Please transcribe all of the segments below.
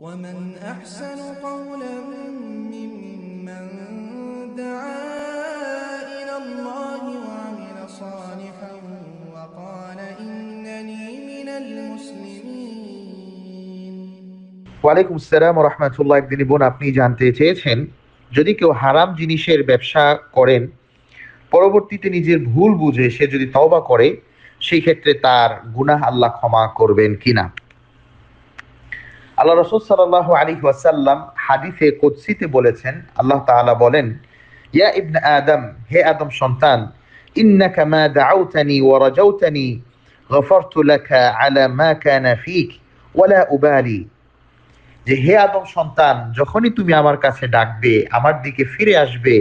ومن أحسن قولا ممن دعا إلى الله وعمل صالحا وقال إنني من المسلمين وعليكم السلام ورحمة الله বোন আপনি জানতে চেয়েছেন যদি কেউ হারাম জিনিসের ব্যবসা করেন পরবর্তীতে নিজের ভুল বুঝে সে যদি তওবা করে সেই ক্ষেত্রে তার গুনাহ আল্লাহ ক্ষমা করবেন কিনা আল্লাহ রসুল সাল্লাহ আলী ওয়াসাল্লাম হাদিসে কুদসিতে বলেছেন আল্লাহ তাআলা বলেন ইয়া ইবনে আদম হে আদম সন্তান ইন্নাকা মা দাউতানি ওয়া রাজাউতানি গফরতু লাকা আলা মা কানা ফিক ওয়ালা উবালি যে হে আদম সন্তান যখনই তুমি আমার কাছে ডাকবে আমার দিকে ফিরে আসবে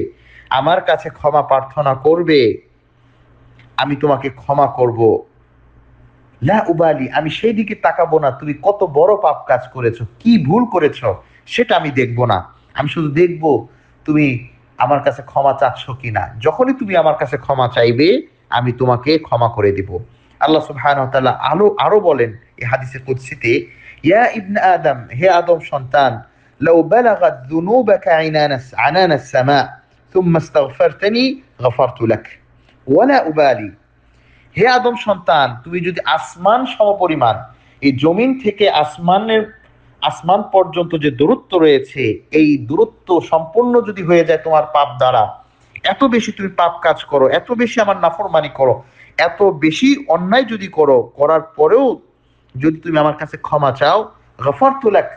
আমার কাছে ক্ষমা প্রার্থনা করবে আমি তোমাকে ক্ষমা করব লা উবালি আমি সেই দিকে তাকাবো না তুমি কত বড় পাপ কাজ করেছো কি ভুল করেছো সেটা আমি দেখব না আমি শুধু দেখব তুমি আমার কাছে ক্ষমা চাচ্ছ কি না যখনই তুমি আমার কাছে ক্ষমা চাইবে আমি তোমাকে ক্ষমা করে দিব আল্লাহ সুবহান তাআলা আলো আরো বলেন এই হাদিসের কুদসিতে ইয়া ইবনে আদম হে আদম সন্তান লাউ বালাগাত যুনুবাকা আইনানাস আনানাস সামা ثم استغفرتني غفرت لك ولا أبالي হে আদম সন্তান তুমি যদি আসমান সমপরিমাণ এই জমিন থেকে আসমানের আসমান পর্যন্ত যে দূরত্ব রয়েছে এই দূরত্ব সম্পূর্ণ যদি হয়ে যায় তোমার পাপ দ্বারা এত বেশি তুমি পাপ কাজ করো এত বেশি আমার নাফরমানি করো এত বেশি অন্যায় যদি করো করার পরেও যদি তুমি আমার কাছে ক্ষমা চাও গফর তুলাক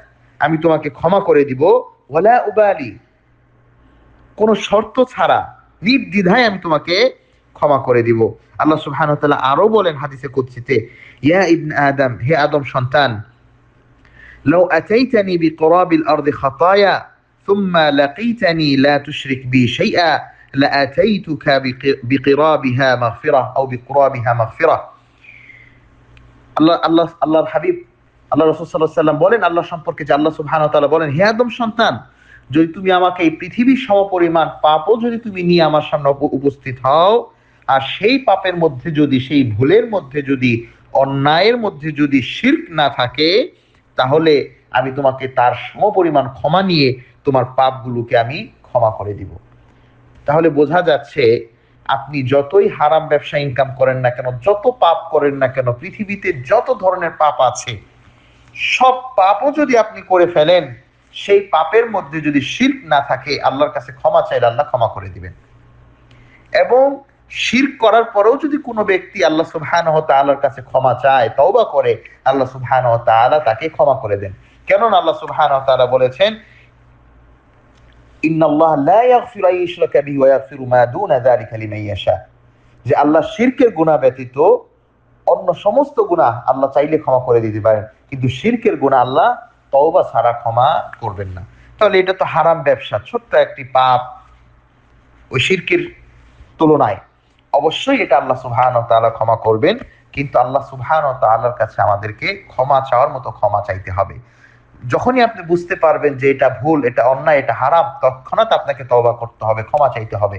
আমি তোমাকে ক্ষমা করে দিব ওলা উবালি কোনো শর্ত ছাড়া নির্দ্বিধায় আমি তোমাকে ক্ষমা করে দিব আল্লাহ সুবহান আরো বলেন হাদিসে কুৎসিতে ইয়া ইবন আদম হে আদম সন্তান لو أتيتني بقراب الأرض خطايا ثم لقيتني لا تشرك بي شيئا لأتيتك بقرابها مغفرة أو بقرابها مغفرة আল্লাহ আল্লাহ আল্লাহর হাবিব আল্লাহ রসুল সাল্লাহ সাল্লাম বলেন আল্লাহ সম্পর্কে যে আল্লাহ সুবহান তালা বলেন হে আদম সন্তান যদি তুমি আমাকে এই পৃথিবীর সমপরিমাণ পাপও যদি তুমি নিয়ে আমার সামনে উপস্থিত হও আর সেই পাপের মধ্যে যদি সেই ভুলের মধ্যে যদি অন্যায়ের মধ্যে যদি শির্ক না থাকে তাহলে আমি তোমাকে তার সমপরিমাণ ক্ষমা নিয়ে তোমার পাপগুলোকে আমি ক্ষমা করে দিব তাহলে বোঝা যাচ্ছে আপনি যতই হারাম ব্যবসা ইনকাম করেন না কেন যত পাপ করেন না কেন পৃথিবীতে যত ধরনের পাপ আছে সব পাপও যদি আপনি করে ফেলেন সেই পাপের মধ্যে যদি শিল্প না থাকে আল্লাহর কাছে ক্ষমা চাইলে আল্লাহ ক্ষমা করে দিবেন এবং শির করার পরেও যদি কোনো ব্যক্তি আল্লাহ সুবহান তাআলার কাছে ক্ষমা চায় তওবা করে আল্লাহ সুবহান তাআলা তাকে ক্ষমা করে দেন কেন আল্লাহ সুবহান তাআলা বলেছেন ইন্নাল্লাহ লা ইয়াগফিরু আইশরাকা বিহি ওয়া যে আল্লাহ শিরকের গুনাহ ব্যতীত অন্য সমস্ত গুনাহ আল্লাহ চাইলে ক্ষমা করে দিতে পারেন কিন্তু শিরকের গুনাহ আল্লাহ তওবা ছাড়া ক্ষমা করবেন না তাহলে এটা তো হারাম ব্যবসা ছোট্ট একটি পাপ ওই শিরকের তুলনায় অবশ্যই এটা আল্লাহ ও তালা ক্ষমা করবেন কিন্তু আল্লাহ ও তাআলার কাছে আমাদেরকে ক্ষমা চাওয়ার মতো ক্ষমা চাইতে হবে যখনই আপনি বুঝতে পারবেন যে এটা ভুল এটা অন্যায় এটা হারাম তৎক্ষণাৎ আপনাকে তবা করতে হবে ক্ষমা চাইতে হবে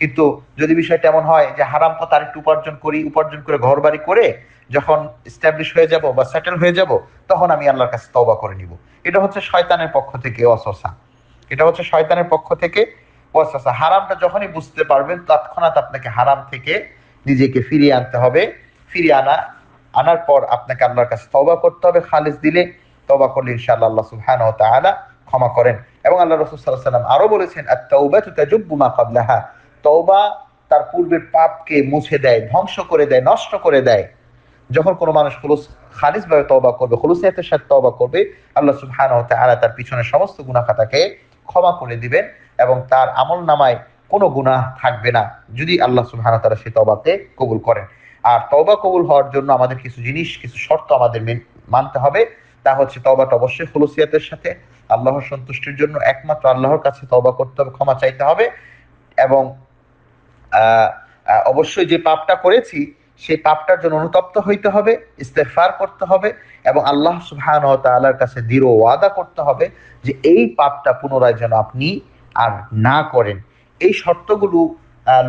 কিন্তু যদি বিষয়টা এমন হয় যে হারাম পথ আরেকটু উপার্জন করি উপার্জন করে ঘর বাড়ি করে যখন স্ট্যাবলিশ হয়ে যাব বা সেটেল হয়ে যাব তখন আমি আল্লাহর কাছে তওবা করে নিব এটা হচ্ছে শয়তানের পক্ষ থেকে অসসা এটা হচ্ছে শয়তানের পক্ষ থেকে ওয়াসওয়াসা আচ্ছা, হারামটা যখনই বুঝতে পারবেন তৎক্ষণাৎ আপনাকে হারাম থেকে নিজেকে ফিরিয়ে আনতে হবে ফিরিয়ে আনা আনার পর আপনাকে আল্লাহর কাছে তবা করতে হবে খালিজ দিলে তবা করলে ইনশাআল্লাহ আল্লাহ সুহান ও ক্ষমা করেন এবং আল্লাহ রসুল সাল্লাহ সাল্লাম আরো বলেছেন আত-তাওবাতু তাজুব্বু মা ক্বাবলাহা হ্যাঁ, তৌবা তার পূর্বের পাপকে মুছে দেয় ধ্বংস করে দেয় নষ্ট করে দেয় যখন কোনো মানুষ খুলুস খালিজ ভাবে তবা করবে খুলুসিয়াতের সাথে তবা করবে আল্লাহ সুহান ও তাআলা তার পিছনের সমস্ত গুনাখাতাকে ক্ষমা করে দিবেন এবং তার আমল নামায় কোনো গুণা থাকবে না যদি আল্লাহ সুহানা তারা সে তবাতে কবুল করেন আর তবা কবুল হওয়ার জন্য আমাদের কিছু জিনিস কিছু শর্ত আমাদের মানতে হবে তা হচ্ছে তবাটা অবশ্যই হলুসিয়াতের সাথে আল্লাহর সন্তুষ্টির জন্য একমাত্র আল্লাহর কাছে তবা করতে হবে ক্ষমা চাইতে হবে এবং অবশ্যই যে পাপটা করেছি সেই পাপটার জন্য অনুতপ্ত হইতে হবে ইস্তেফার করতে হবে এবং আল্লাহ সুহান কাছে দৃঢ় ওয়াদা করতে হবে যে এই পাপটা পুনরায় যেন আপনি আর না করেন এই শর্তগুলো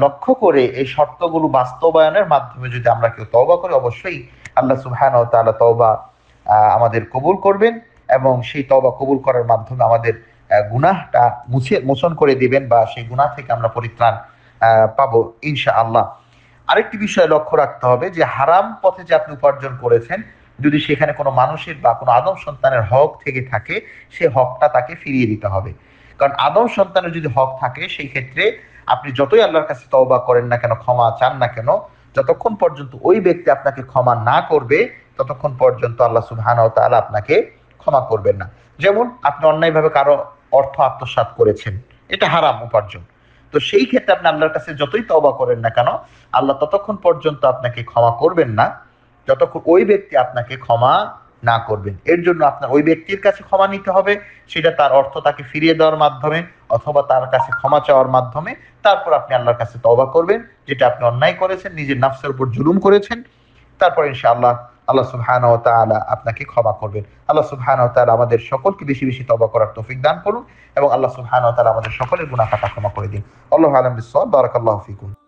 লক্ষ্য করে এই শর্তগুলো বাস্তবায়নের মাধ্যমে যদি আমরা কেউ তওবা করি অবশ্যই আল্লাহ সুহান ও তাআলা তওবা আমাদের কবুল করবেন এবং সেই তওবা কবুল করার মাধ্যমে আমাদের গুনাহটা মুছে মোচন করে দিবেন বা সেই গুনাহ থেকে আমরা পরিত্রাণ পাবো ইনশা আল্লাহ আরেকটি বিষয় লক্ষ্য রাখতে হবে যে হারাম পথে যে আপনি উপার্জন করেছেন যদি সেখানে কোনো মানুষের বা কোনো আদম সন্তানের হক থেকে থাকে সে হকটা তাকে ফিরিয়ে দিতে হবে কারণ আদম সন্তানের যদি হক থাকে সেই ক্ষেত্রে আপনি যতই আল্লাহর কাছে তওবা করেন না কেন ক্ষমা চান না কেন যতক্ষণ পর্যন্ত ওই ব্যক্তি আপনাকে ক্ষমা না করবে ততক্ষণ পর্যন্ত আল্লাহ সুহান ওয়া তাআলা আপনাকে ক্ষমা করবেন না যেমন আপনি অন্যায়ভাবে কারো অর্থ আত্মসাৎ করেছেন এটা হারাম উপার্জন তো সেই ক্ষেত্রে আপনি আল্লাহর কাছে যতই তওবা করেন না কেন আল্লাহ ততক্ষণ পর্যন্ত আপনাকে ক্ষমা করবেন না যতক্ষণ ওই ব্যক্তি আপনাকে ক্ষমা না করবেন এর জন্য আপনার ওই ব্যক্তির কাছে ক্ষমা নিতে হবে সেটা তার অর্থ তাকে ফিরিয়ে দেওয়ার মাধ্যমে অথবা তার কাছে ক্ষমা চাওয়ার মাধ্যমে তারপর আপনি আল্লাহর কাছে তবা করবেন যেটা আপনি অন্যায় করেছেন নিজের নাফসের উপর জুলুম করেছেন তারপর ইনশাআল্লাহ আল্লাহ সুবহান ও তালা আপনাকে ক্ষমা করবেন আল্লাহ সুহান ও তালা আমাদের সকলকে বেশি বেশি তবা করার তৌফিক দান করুন এবং আল্লাহ সুহান ও তালা আমাদের সকলের গুণাখাতা ক্ষমা করে দিন আল্লাহ আলম বিসল বারাকাল্লাহ ফিকুন